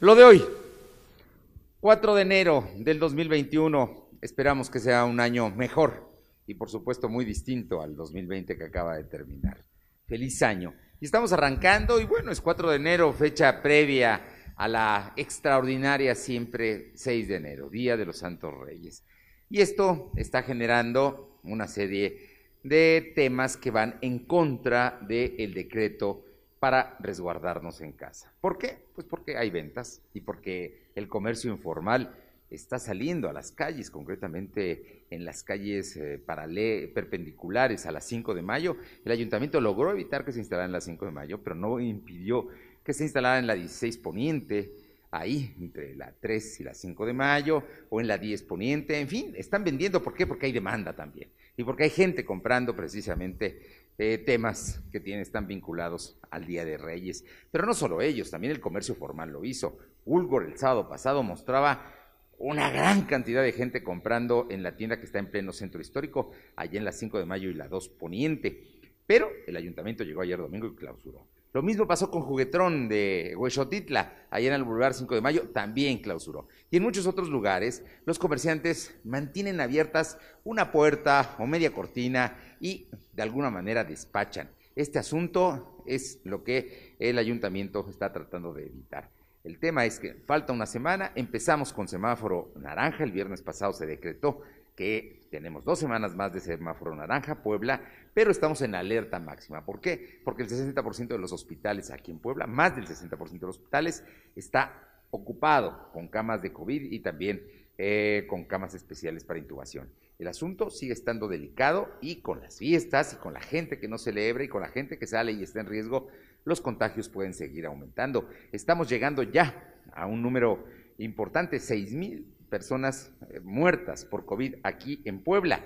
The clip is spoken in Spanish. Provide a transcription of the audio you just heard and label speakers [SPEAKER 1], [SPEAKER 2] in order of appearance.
[SPEAKER 1] Lo de hoy, 4 de enero del 2021, esperamos que sea un año mejor y por supuesto muy distinto al 2020 que acaba de terminar. Feliz año. Y estamos arrancando y bueno, es 4 de enero, fecha previa a la extraordinaria siempre 6 de enero, Día de los Santos Reyes. Y esto está generando una serie de temas que van en contra del decreto para resguardarnos en casa. ¿Por qué? Pues porque hay ventas y porque el comercio informal está saliendo a las calles, concretamente en las calles eh, perpendiculares a las 5 de mayo. El ayuntamiento logró evitar que se instalara en las 5 de mayo, pero no impidió que se instalara en la 16 Poniente, ahí entre la 3 y la 5 de mayo, o en la 10 Poniente, en fin, están vendiendo. ¿Por qué? Porque hay demanda también. Y porque hay gente comprando precisamente eh, temas que tienen, están vinculados al Día de Reyes. Pero no solo ellos, también el comercio formal lo hizo. Ulgor el sábado pasado mostraba una gran cantidad de gente comprando en la tienda que está en pleno centro histórico, allá en la 5 de mayo y la 2 poniente. Pero el ayuntamiento llegó ayer domingo y clausuró. Lo mismo pasó con Juguetrón de Huexotitla, allá en el Boulevard 5 de Mayo, también clausuró. Y en muchos otros lugares, los comerciantes mantienen abiertas una puerta o media cortina y de alguna manera despachan. Este asunto es lo que el ayuntamiento está tratando de evitar. El tema es que falta una semana, empezamos con semáforo naranja, el viernes pasado se decretó que tenemos dos semanas más de semáforo naranja, Puebla, pero estamos en alerta máxima. ¿Por qué? Porque el 60% de los hospitales aquí en Puebla, más del 60% de los hospitales, está ocupado con camas de COVID y también eh, con camas especiales para intubación. El asunto sigue estando delicado y con las fiestas y con la gente que no celebra y con la gente que sale y está en riesgo, los contagios pueden seguir aumentando. Estamos llegando ya a un número importante, seis mil personas eh, muertas por COVID aquí en Puebla.